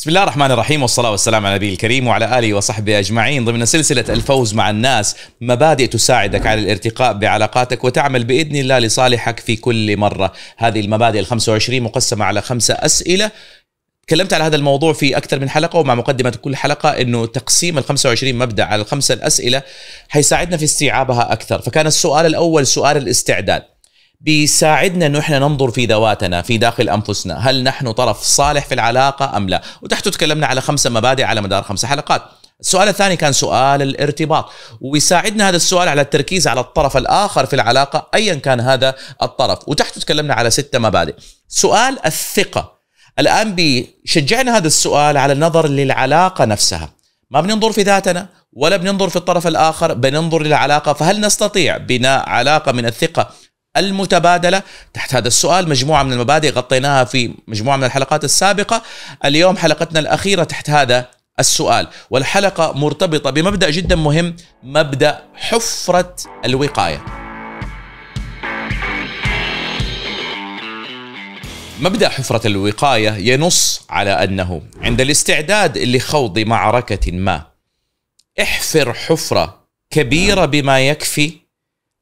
بسم الله الرحمن الرحيم والصلاة والسلام على نبي الكريم وعلى آله وصحبه أجمعين ضمن سلسلة الفوز مع الناس مبادئ تساعدك على الارتقاء بعلاقاتك وتعمل بإذن الله لصالحك في كل مرة هذه المبادئ الخمسة وعشرين مقسمة على خمسة أسئلة تكلمت على هذا الموضوع في اكثر من حلقه ومع مقدمه كل حلقه انه تقسيم ال 25 مبدا على الخمسه الاسئله حيساعدنا في استيعابها اكثر، فكان السؤال الاول سؤال الاستعداد، بيساعدنا انه احنا ننظر في ذواتنا في داخل انفسنا، هل نحن طرف صالح في العلاقه ام لا؟ وتحته تكلمنا على خمسه مبادئ على مدار خمسه حلقات. السؤال الثاني كان سؤال الارتباط ويساعدنا هذا السؤال على التركيز على الطرف الاخر في العلاقه ايا كان هذا الطرف وتحته تكلمنا على سته مبادئ سؤال الثقه الان بيشجعنا هذا السؤال على النظر للعلاقه نفسها ما بننظر في ذاتنا ولا بننظر في الطرف الاخر بننظر للعلاقه فهل نستطيع بناء علاقه من الثقه المتبادلة تحت هذا السؤال مجموعة من المبادئ غطيناها في مجموعة من الحلقات السابقة اليوم حلقتنا الأخيرة تحت هذا السؤال والحلقة مرتبطة بمبدأ جدا مهم مبدأ حفرة الوقاية مبدأ حفرة الوقاية ينص على أنه عند الاستعداد لخوض معركة ما احفر حفرة كبيرة بما يكفي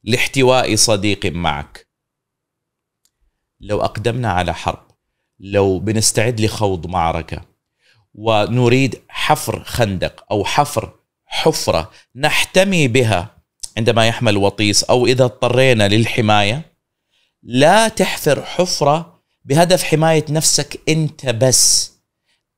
لاحتواء صديق معك لو اقدمنا على حرب لو بنستعد لخوض معركه ونريد حفر خندق او حفر حفره نحتمي بها عندما يحمل وطيس او اذا اضطرينا للحمايه لا تحفر حفره بهدف حمايه نفسك انت بس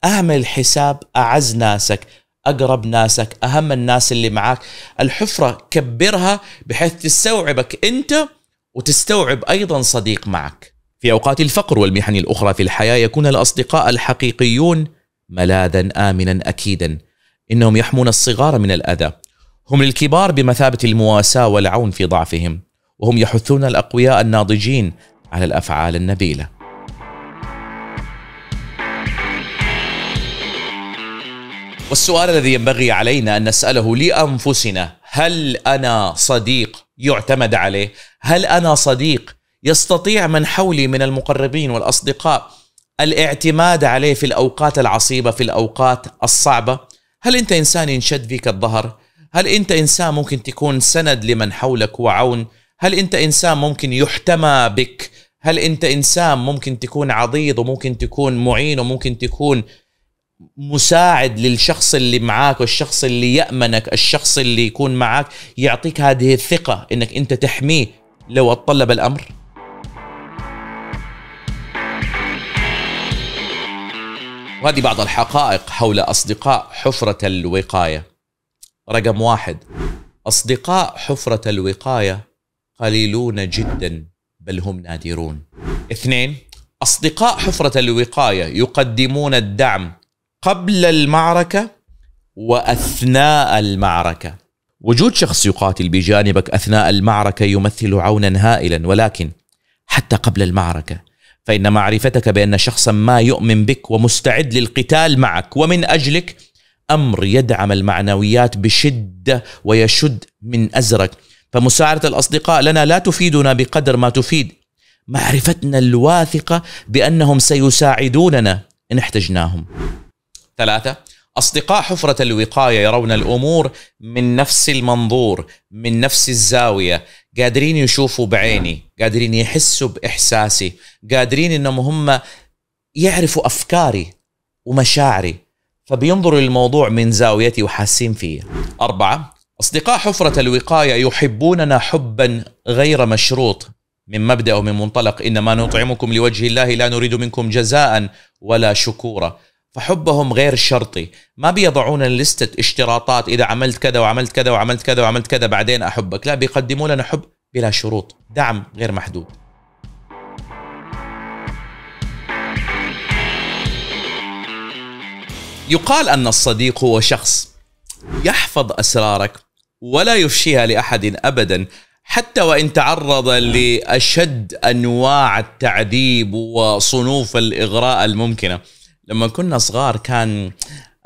اعمل حساب اعز ناسك اقرب ناسك اهم الناس اللي معاك الحفره كبرها بحيث تستوعبك انت وتستوعب ايضا صديق معك في اوقات الفقر والمحن الاخرى في الحياه يكون الاصدقاء الحقيقيون ملاذا امنا اكيدا انهم يحمون الصغار من الاذى هم للكبار بمثابه المواساه والعون في ضعفهم وهم يحثون الاقوياء الناضجين على الافعال النبيله والسؤال الذي ينبغي علينا أن نسأله لأنفسنا هل أنا صديق يعتمد عليه؟ هل أنا صديق يستطيع من حولي من المقربين والأصدقاء الاعتماد عليه في الأوقات العصيبة في الأوقات الصعبة؟ هل أنت إنسان ينشد فيك الظهر؟ هل أنت إنسان ممكن تكون سند لمن حولك وعون؟ هل أنت إنسان ممكن يحتمى بك؟ هل أنت إنسان ممكن تكون عضيض وممكن تكون معين وممكن تكون مساعد للشخص اللي معاك والشخص اللي يأمنك الشخص اللي يكون معاك يعطيك هذه الثقة انك انت تحميه لو اتطلب الامر وهذه بعض الحقائق حول أصدقاء حفرة الوقاية رقم واحد أصدقاء حفرة الوقاية قليلون جدا بل هم نادرون اثنين أصدقاء حفرة الوقاية يقدمون الدعم قبل المعركة وأثناء المعركة وجود شخص يقاتل بجانبك أثناء المعركة يمثل عونا هائلا ولكن حتى قبل المعركة فإن معرفتك بأن شخصا ما يؤمن بك ومستعد للقتال معك ومن أجلك أمر يدعم المعنويات بشدة ويشد من أزرك فمساعدة الأصدقاء لنا لا تفيدنا بقدر ما تفيد معرفتنا الواثقة بأنهم سيساعدوننا إن احتجناهم ثلاثة أصدقاء حفرة الوقاية يرون الأمور من نفس المنظور من نفس الزاوية قادرين يشوفوا بعيني قادرين يحسوا بإحساسي قادرين إنهم هم يعرفوا أفكاري ومشاعري فبينظروا للموضوع من زاويتي وحاسين فيه أربعة أصدقاء حفرة الوقاية يحبوننا حبا غير مشروط من مبدأ ومن منطلق إنما نطعمكم لوجه الله لا نريد منكم جزاء ولا شكورا فحبهم غير شرطي ما بيضعون لستة اشتراطات إذا عملت كذا وعملت كذا وعملت كذا وعملت كذا بعدين أحبك لا بيقدموا لنا حب بلا شروط دعم غير محدود يقال أن الصديق هو شخص يحفظ أسرارك ولا يفشيها لأحد أبدا حتى وإن تعرض لأشد أنواع التعذيب وصنوف الإغراء الممكنة لما كنا صغار كان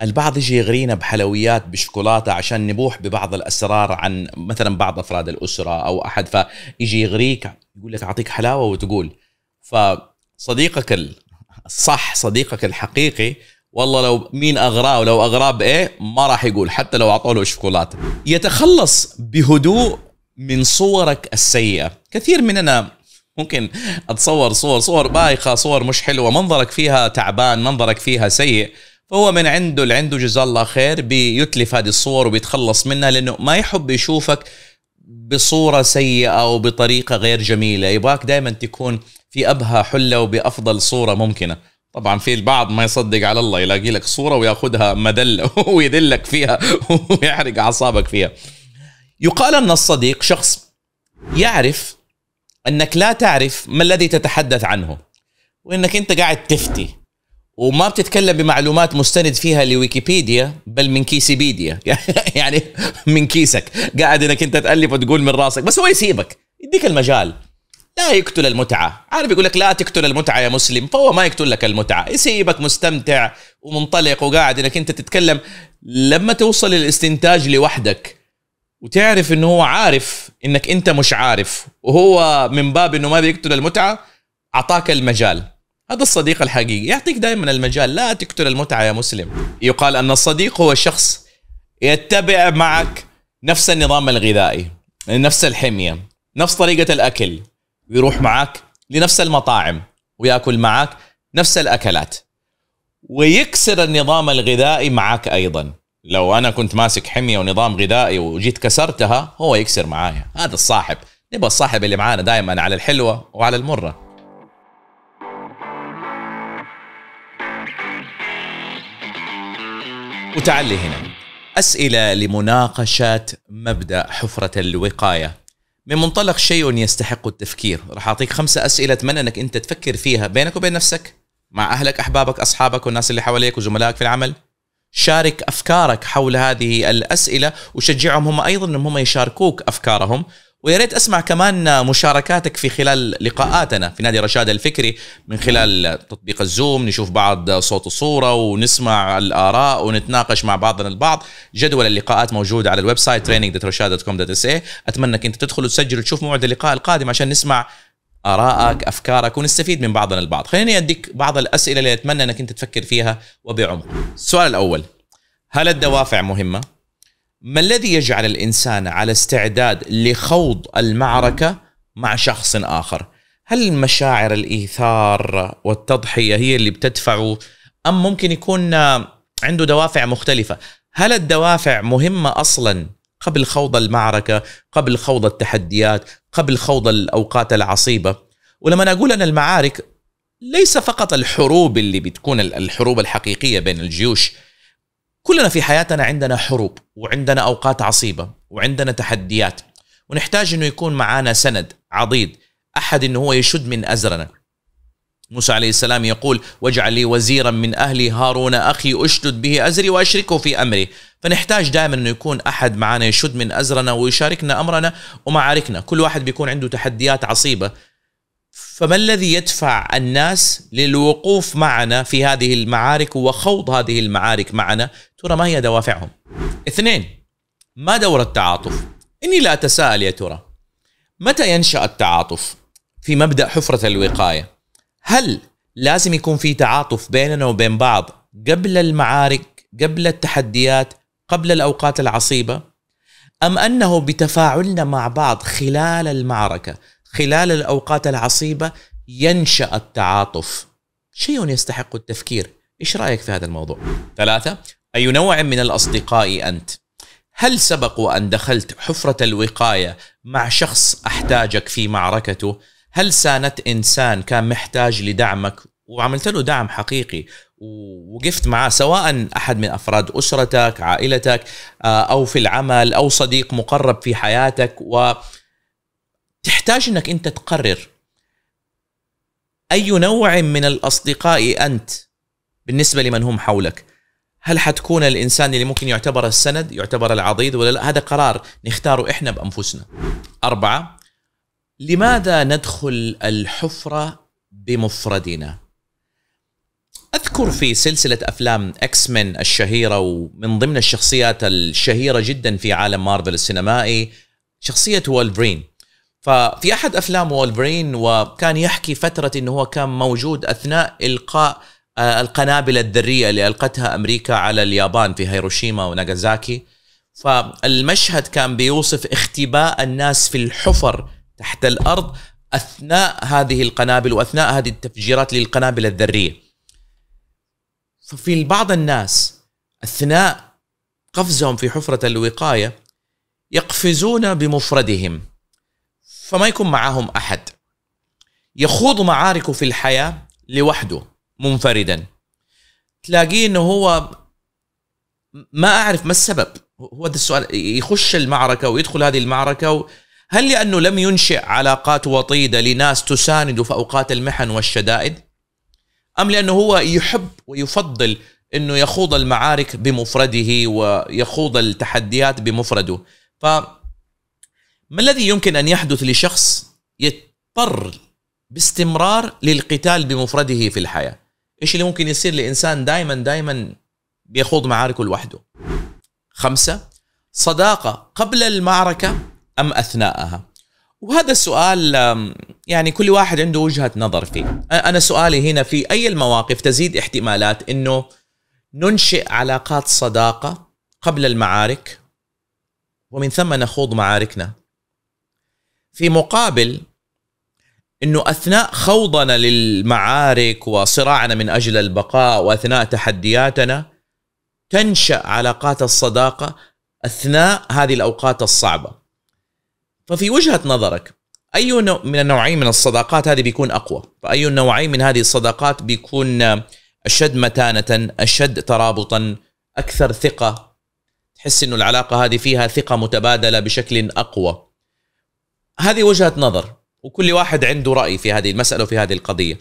البعض يجي يغرينا بحلويات بشوكولاته عشان نبوح ببعض الاسرار عن مثلا بعض افراد الاسره او احد فيجي يغريك يقول لك اعطيك حلاوه وتقول فصديقك الصح صديقك الحقيقي والله لو مين اغراه ولو اغراه بايه ما راح يقول حتى لو اعطوا له شوكولاته يتخلص بهدوء من صورك السيئه كثير مننا ممكن اتصور صور صور بايخه صور مش حلوه منظرك فيها تعبان منظرك فيها سيء فهو من عنده اللي عنده جزاه الله خير بيتلف هذه الصور وبيتخلص منها لانه ما يحب يشوفك بصوره سيئه او بطريقه غير جميله يبغاك دائما تكون في ابهى حله وبافضل صوره ممكنه طبعا في البعض ما يصدق على الله يلاقي لك صوره وياخذها مدل ويدلك فيها ويحرق اعصابك فيها يقال ان الصديق شخص يعرف انك لا تعرف ما الذي تتحدث عنه وانك انت قاعد تفتي وما بتتكلم بمعلومات مستند فيها لويكيبيديا بل من كيسيبيديا يعني من كيسك قاعد انك انت تالف وتقول من راسك بس هو يسيبك يديك المجال لا يقتل المتعة عارف يقول لك لا تقتل المتعة يا مسلم فهو ما يقتل لك المتعة يسيبك مستمتع ومنطلق وقاعد انك انت تتكلم لما توصل للاستنتاج لوحدك وتعرف انه هو عارف انك انت مش عارف وهو من باب انه ما بيقتل المتعه اعطاك المجال هذا الصديق الحقيقي يعطيك دائما المجال لا تقتل المتعه يا مسلم يقال ان الصديق هو شخص يتبع معك نفس النظام الغذائي نفس الحميه نفس طريقه الاكل ويروح معك لنفس المطاعم وياكل معك نفس الاكلات ويكسر النظام الغذائي معك ايضا لو انا كنت ماسك حميه ونظام غذائي وجيت كسرتها هو يكسر معايا هذا الصاحب نبغى الصاحب اللي معانا دائما على الحلوه وعلى المره وتعلي هنا اسئله لمناقشه مبدا حفره الوقايه من منطلق شيء يستحق التفكير راح اعطيك خمسه اسئله اتمنى انك انت تفكر فيها بينك وبين نفسك مع اهلك احبابك اصحابك والناس اللي حواليك وزملائك في العمل شارك افكارك حول هذه الاسئله وشجعهم هم ايضا انهم هم يشاركوك افكارهم ويا ريت اسمع كمان مشاركاتك في خلال لقاءاتنا في نادي رشاد الفكري من خلال تطبيق الزوم نشوف بعض صوت وصوره ونسمع الاراء ونتناقش مع بعضنا البعض جدول اللقاءات موجود على الويب سايت training.rashad.com.sa اتمنى انك انت تدخل وتسجل وتشوف موعد اللقاء القادم عشان نسمع ارائك افكارك ونستفيد من بعضنا البعض خليني اديك بعض الاسئله اللي اتمنى انك انت تفكر فيها وبعمق السؤال الاول هل الدوافع مهمه ما الذي يجعل الانسان على استعداد لخوض المعركه مع شخص اخر هل مشاعر الايثار والتضحيه هي اللي بتدفعه ام ممكن يكون عنده دوافع مختلفه هل الدوافع مهمه اصلا قبل خوض المعركة قبل خوض التحديات قبل خوض الأوقات العصيبة ولما أنا أقول أن المعارك ليس فقط الحروب اللي بتكون الحروب الحقيقية بين الجيوش كلنا في حياتنا عندنا حروب وعندنا أوقات عصيبة وعندنا تحديات ونحتاج أنه يكون معانا سند عضيد أحد أنه هو يشد من أزرنا موسى عليه السلام يقول واجعل لي وزيرا من أهلي هارون أخي أشدد به أزري وأشركه في أمري فنحتاج دائما أنه يكون أحد معنا يشد من أزرنا ويشاركنا أمرنا ومعاركنا كل واحد بيكون عنده تحديات عصيبة فما الذي يدفع الناس للوقوف معنا في هذه المعارك وخوض هذه المعارك معنا ترى ما هي دوافعهم اثنين ما دور التعاطف إني لا أتساءل يا ترى متى ينشأ التعاطف في مبدأ حفرة الوقاية هل لازم يكون في تعاطف بيننا وبين بعض قبل المعارك قبل التحديات قبل الأوقات العصيبة أم أنه بتفاعلنا مع بعض خلال المعركة خلال الأوقات العصيبة ينشأ التعاطف شيء يستحق التفكير إيش رأيك في هذا الموضوع؟ ثلاثة أي نوع من الأصدقاء أنت؟ هل سبق وأن دخلت حفرة الوقاية مع شخص أحتاجك في معركته هل ساندت انسان كان محتاج لدعمك وعملت له دعم حقيقي ووقفت معاه سواء احد من افراد اسرتك، عائلتك آه، او في العمل او صديق مقرب في حياتك و تحتاج انك انت تقرر اي نوع من الاصدقاء انت بالنسبه لمن هم حولك هل حتكون الانسان اللي ممكن يعتبر السند يعتبر العضيد ولا لا هذا قرار نختاره احنا بانفسنا أربعة لماذا ندخل الحفرة بمفردنا؟ أذكر في سلسلة أفلام أكس من الشهيرة ومن ضمن الشخصيات الشهيرة جدا في عالم مارفل السينمائي شخصية وولفرين ففي أحد أفلام وولفرين وكان يحكي فترة أنه هو كان موجود أثناء إلقاء آه، القنابل الذرية اللي ألقتها أمريكا على اليابان في هيروشيما وناغازاكي فالمشهد كان بيوصف اختباء الناس في الحفر تحت الارض اثناء هذه القنابل واثناء هذه التفجيرات للقنابل الذريه. ففي بعض الناس اثناء قفزهم في حفره الوقايه يقفزون بمفردهم فما يكون معهم احد. يخوض معاركه في الحياه لوحده منفردا. تلاقيه انه هو ما اعرف ما السبب هو هذا السؤال يخش المعركه ويدخل هذه المعركه و... هل لأنه لم ينشئ علاقات وطيدة لناس تسانده في أوقات المحن والشدائد؟ أم لأنه هو يحب ويفضل أنه يخوض المعارك بمفرده ويخوض التحديات بمفرده ف ما الذي يمكن أن يحدث لشخص يضطر باستمرار للقتال بمفرده في الحياة إيش اللي ممكن يصير لإنسان دائما دائما بيخوض معاركه لوحده خمسة صداقة قبل المعركة ام اثناءها وهذا السؤال يعني كل واحد عنده وجهه نظر فيه انا سؤالي هنا في اي المواقف تزيد احتمالات انه ننشئ علاقات صداقه قبل المعارك ومن ثم نخوض معاركنا في مقابل انه اثناء خوضنا للمعارك وصراعنا من اجل البقاء واثناء تحدياتنا تنشا علاقات الصداقه اثناء هذه الاوقات الصعبه ففي وجهه نظرك اي نوع من النوعين من الصداقات هذه بيكون اقوى فاي النوعين من هذه الصداقات بيكون اشد متانه اشد ترابطا اكثر ثقه تحس انه العلاقه هذه فيها ثقه متبادله بشكل اقوى هذه وجهه نظر وكل واحد عنده راي في هذه المساله وفي هذه القضيه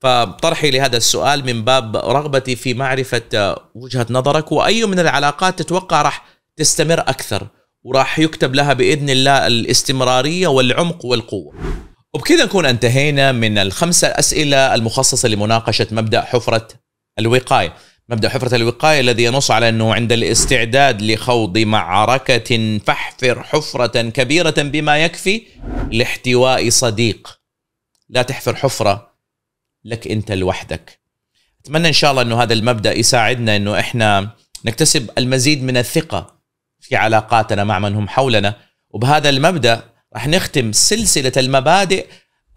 فطرحي لهذا السؤال من باب رغبتي في معرفه وجهه نظرك واي من العلاقات تتوقع راح تستمر اكثر وراح يكتب لها باذن الله الاستمراريه والعمق والقوه. وبكذا نكون انتهينا من الخمسه اسئله المخصصه لمناقشه مبدا حفره الوقايه. مبدا حفره الوقايه الذي ينص على انه عند الاستعداد لخوض معركه فاحفر حفره كبيره بما يكفي لاحتواء صديق. لا تحفر حفره لك انت لوحدك. اتمنى ان شاء الله انه هذا المبدا يساعدنا انه احنا نكتسب المزيد من الثقه في علاقاتنا مع من هم حولنا وبهذا المبدا راح نختم سلسله المبادئ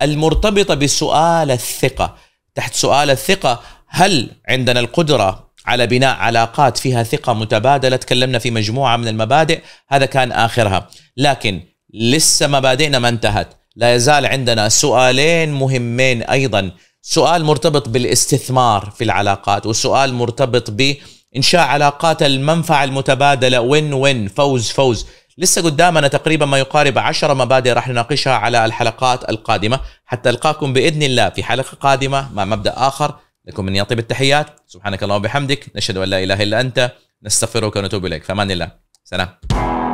المرتبطه بسؤال الثقه تحت سؤال الثقه هل عندنا القدره على بناء علاقات فيها ثقه متبادله تكلمنا في مجموعه من المبادئ هذا كان اخرها لكن لسه مبادئنا ما انتهت لا يزال عندنا سؤالين مهمين ايضا سؤال مرتبط بالاستثمار في العلاقات وسؤال مرتبط ب انشاء علاقات المنفعه المتبادله وين وين فوز فوز لسه قدامنا تقريبا ما يقارب عشر مبادئ راح نناقشها على الحلقات القادمه حتى القاكم باذن الله في حلقه قادمه مع مبدا اخر لكم من يطيب التحيات سبحانك اللهم وبحمدك نشهد ان لا اله الا انت نستغفرك ونتوب اليك فمان الله سلام